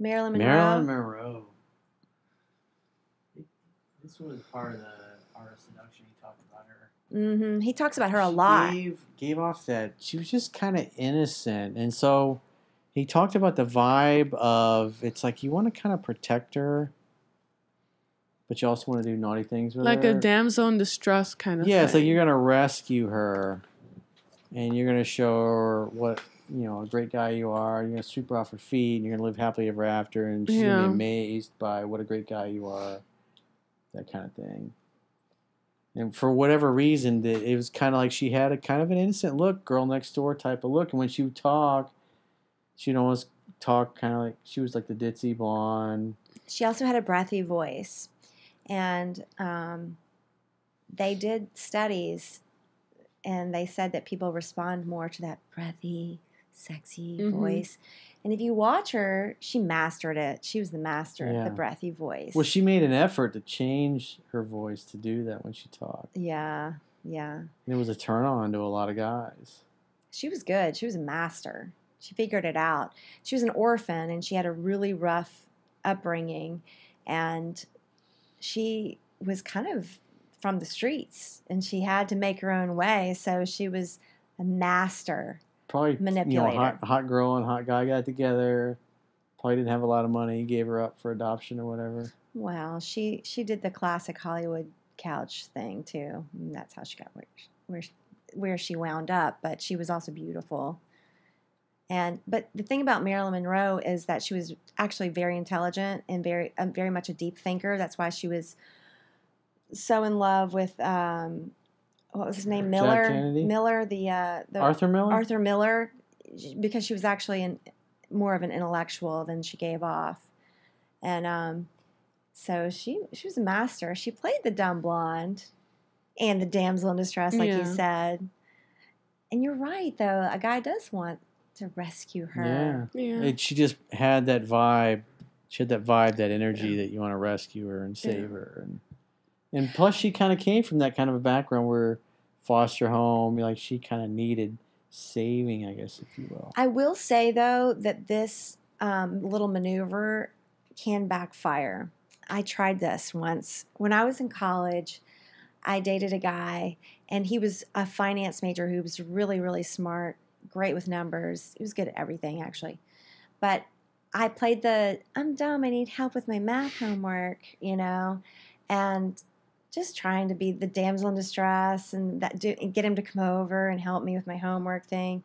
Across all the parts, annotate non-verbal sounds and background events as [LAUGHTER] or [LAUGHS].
Marilyn Monroe. Marilyn Monroe. This was part of the art of seduction. He talked about her. Mm-hmm. He talks about her a lot. Gave, gave off that she was just kind of innocent, and so he talked about the vibe of it's like you want to kind of protect her, but you also want to do naughty things with like her. Like a damsel in distress kind of. Yeah, thing. it's like you're gonna rescue her, and you're gonna show her what you know a great guy you are. You're gonna sweep her off her feet. And you're gonna live happily ever after, and she's yeah. gonna be amazed by what a great guy you are. That kind of thing. And for whatever reason, that it was kind of like she had a kind of an innocent look, girl next door type of look. And when she would talk, she'd almost talk kind of like she was like the ditzy blonde. She also had a breathy voice, and um, they did studies and they said that people respond more to that breathy sexy mm-hmm. voice. And if you watch her, she mastered it. She was the master yeah. of the breathy voice. Well, she made an effort to change her voice to do that when she talked. Yeah, yeah. And it was a turn on to a lot of guys. She was good. She was a master. She figured it out. She was an orphan and she had a really rough upbringing. And she was kind of from the streets and she had to make her own way. So she was a master probably manipulator. You know, hot, hot girl and hot guy got together. Probably didn't have a lot of money. Gave her up for adoption or whatever. Well, she she did the classic Hollywood couch thing too. And that's how she got where, where where she wound up. But she was also beautiful. And but the thing about Marilyn Monroe is that she was actually very intelligent and very um, very much a deep thinker. That's why she was so in love with um, what was his name Miller Miller the, uh, the Arthur Miller Arthur Miller because she was actually an, more of an intellectual than she gave off, and um, so she she was a master. She played the dumb blonde and the damsel in distress, like yeah. you said. And you're right, though a guy does want to rescue her. Yeah, yeah. It, she just had that vibe. She had that vibe, that energy yeah. that you want to rescue her and save her and and plus, she kind of came from that kind of a background where foster home, like she kind of needed saving, I guess, if you will. I will say though that this um, little maneuver can backfire. I tried this once when I was in college. I dated a guy, and he was a finance major who was really, really smart, great with numbers. He was good at everything, actually. But I played the I'm dumb, I need help with my math homework, you know, and just trying to be the damsel in distress and that do, and get him to come over and help me with my homework thing.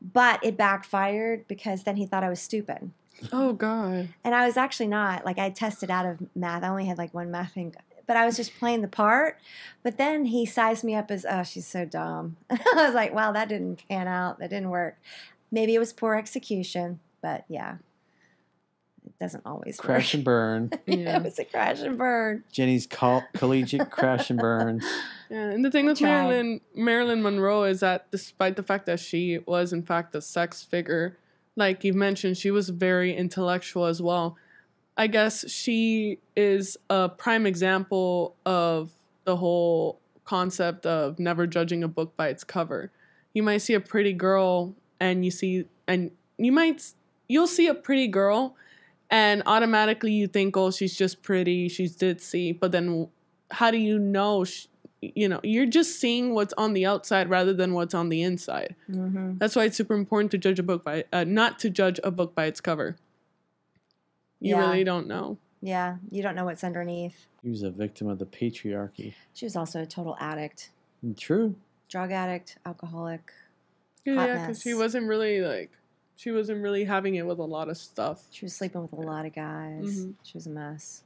But it backfired because then he thought I was stupid. Oh God! And I was actually not. Like I tested out of math. I only had like one math thing, but I was just playing the part. But then he sized me up as, "Oh, she's so dumb." [LAUGHS] I was like, "Wow, that didn't pan out. That didn't work. Maybe it was poor execution." But yeah doesn't always crash work. and burn. [LAUGHS] yeah, it was a crash and burn. Jenny's col- [LAUGHS] collegiate crash and burn. Yeah, and the thing with Marilyn Marilyn Monroe is that despite the fact that she was in fact a sex figure, like you mentioned, she was very intellectual as well. I guess she is a prime example of the whole concept of never judging a book by its cover. You might see a pretty girl and you see and you might you'll see a pretty girl and automatically you think oh she's just pretty she's ditzy but then how do you know she, you know you're just seeing what's on the outside rather than what's on the inside mm-hmm. that's why it's super important to judge a book by uh, not to judge a book by its cover you yeah. really don't know yeah you don't know what's underneath he was a victim of the patriarchy she was also a total addict true drug addict alcoholic yeah because yeah, she wasn't really like she wasn't really having it with a lot of stuff. She was sleeping with a lot of guys. Mm-hmm. She was a mess.